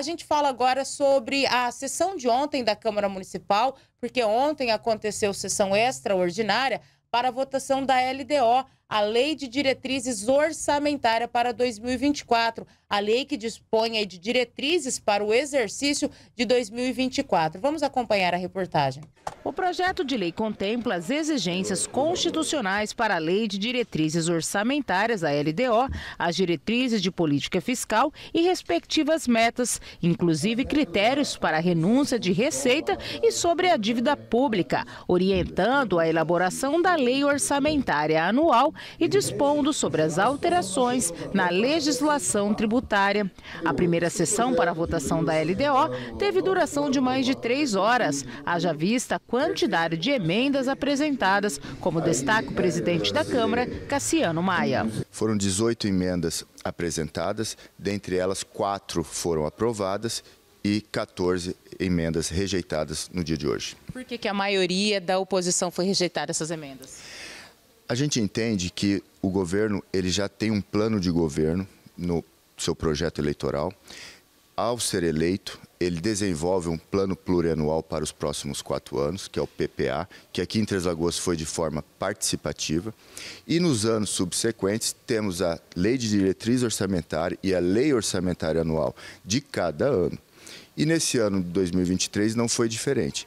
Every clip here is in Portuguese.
A gente fala agora sobre a sessão de ontem da Câmara Municipal, porque ontem aconteceu sessão extraordinária para a votação da LDO, a Lei de Diretrizes Orçamentária para 2024, a lei que dispõe de diretrizes para o exercício de 2024. Vamos acompanhar a reportagem. O projeto de lei contempla as exigências constitucionais para a Lei de Diretrizes Orçamentárias, a LDO, as diretrizes de política fiscal e respectivas metas, inclusive critérios para a renúncia de receita e sobre a dívida pública, orientando a elaboração da Lei Orçamentária Anual e dispondo sobre as alterações na legislação tributária. A primeira sessão para a votação da LDO teve duração de mais de três horas, haja vista a quantidade de emendas apresentadas, como destaca o presidente da Câmara, Cassiano Maia. Foram 18 emendas apresentadas, dentre elas quatro foram aprovadas e 14 emendas rejeitadas no dia de hoje. Por que, que a maioria da oposição foi rejeitar essas emendas? A gente entende que o governo ele já tem um plano de governo no seu projeto eleitoral. Ao ser eleito, ele desenvolve um plano plurianual para os próximos quatro anos, que é o PPA, que aqui em Três Lagoas foi de forma participativa. E nos anos subsequentes, temos a Lei de Diretriz Orçamentária e a Lei Orçamentária Anual de cada ano. E nesse ano de 2023 não foi diferente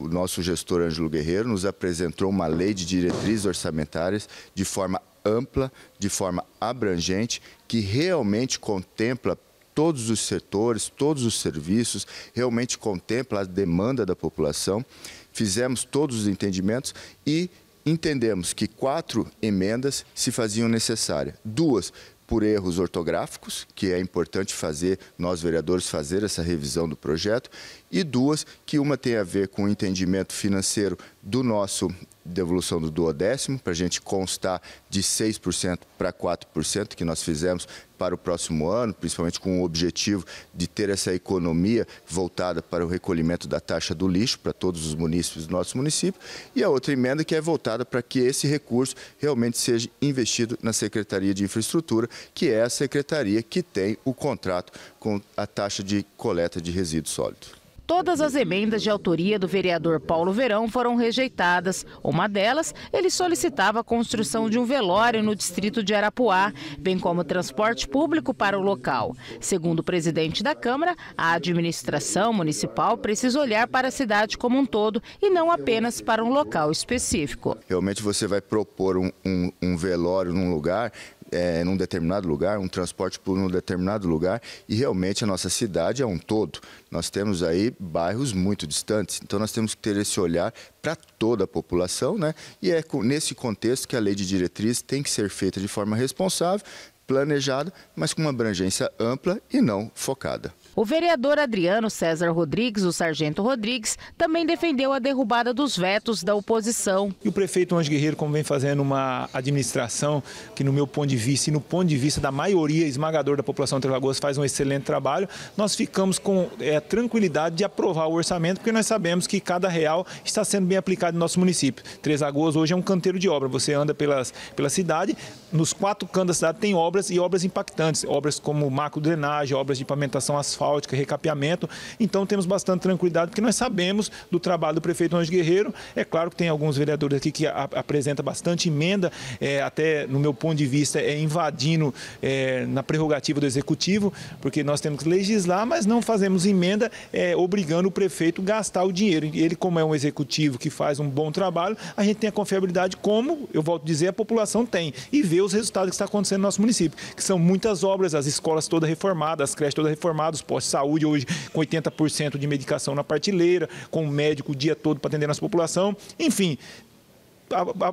o nosso gestor Ângelo Guerreiro nos apresentou uma lei de diretrizes orçamentárias de forma ampla, de forma abrangente, que realmente contempla todos os setores, todos os serviços, realmente contempla a demanda da população. Fizemos todos os entendimentos e entendemos que quatro emendas se faziam necessárias. Duas por erros ortográficos, que é importante fazer, nós vereadores, fazer essa revisão do projeto, e duas, que uma tem a ver com o entendimento financeiro do nosso devolução do duodécimo, para a gente constar de 6% para 4% que nós fizemos para o próximo ano, principalmente com o objetivo de ter essa economia voltada para o recolhimento da taxa do lixo para todos os municípios do nosso município, e a outra emenda que é voltada para que esse recurso realmente seja investido na Secretaria de Infraestrutura, que é a secretaria que tem o contrato com a taxa de coleta de resíduos sólidos. Todas as emendas de autoria do vereador Paulo Verão foram rejeitadas. Uma delas, ele solicitava a construção de um velório no distrito de Arapuá, bem como transporte público para o local. Segundo o presidente da Câmara, a administração municipal precisa olhar para a cidade como um todo e não apenas para um local específico. Realmente você vai propor um, um, um velório num lugar, é, num determinado lugar, um transporte por um determinado lugar e realmente a nossa cidade é um todo. Nós temos aí bairros muito distantes, então nós temos que ter esse olhar para toda a população, né? E é nesse contexto que a lei de diretriz tem que ser feita de forma responsável, planejada, mas com uma abrangência ampla e não focada. O vereador Adriano César Rodrigues, o sargento Rodrigues, também defendeu a derrubada dos vetos da oposição. E o prefeito Anjo Guerreiro, como vem fazendo uma administração que, no meu ponto de vista e no ponto de vista da maioria esmagadora da população de Lagoas, faz um excelente trabalho, nós ficamos com é, a tranquilidade de aprovar o orçamento, porque nós sabemos que cada real está sendo bem aplicado no nosso município. Três Lagoas hoje é um canteiro de obra. Você anda pelas, pela cidade, nos quatro cantos da cidade tem obras e obras impactantes, obras como macro drenagem, obras de pavimentação asfáltica, recapeamento. Então temos bastante tranquilidade, porque nós sabemos do trabalho do prefeito Anjo Guerreiro. É claro que tem alguns vereadores aqui que apresenta bastante emenda, é, até no meu ponto de vista é invadindo é, na prerrogativa do executivo, porque nós temos que legislar, mas não fazemos emenda emenda, é, obrigando o prefeito a gastar o dinheiro. Ele, como é um executivo que faz um bom trabalho, a gente tem a confiabilidade, como, eu volto a dizer, a população tem, e ver os resultados que está acontecendo no nosso município, que são muitas obras, as escolas todas reformadas, as creches todas reformadas, os postos de saúde hoje com 80% de medicação na partilheira, com o médico o dia todo para atender a nossa população. Enfim,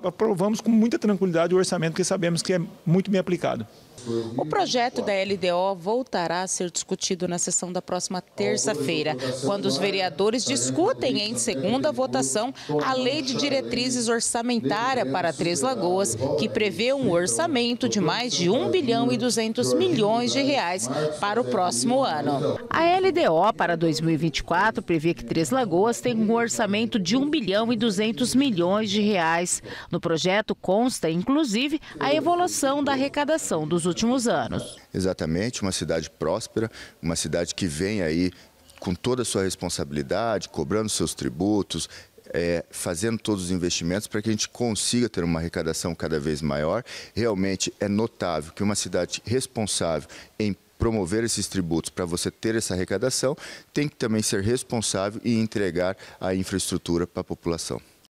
aprovamos com muita tranquilidade o orçamento, porque sabemos que é muito bem aplicado. O projeto da LDO voltará a ser discutido na sessão da próxima terça-feira, quando os vereadores discutem em segunda votação a Lei de Diretrizes Orçamentária para Três Lagoas, que prevê um orçamento de mais de 1 bilhão e 200 milhões de reais para o próximo ano. A LDO para 2024 prevê que Três Lagoas tem um orçamento de 1 bilhão e 200 milhões de reais reais. No projeto consta, inclusive, a evolução da arrecadação dos últimos anos. Exatamente, uma cidade próspera, uma cidade que vem aí com toda a sua responsabilidade, cobrando seus tributos, é, fazendo todos os investimentos para que a gente consiga ter uma arrecadação cada vez maior. Realmente é notável que uma cidade responsável em promover esses tributos para você ter essa arrecadação tem que também ser responsável e entregar a infraestrutura para a população.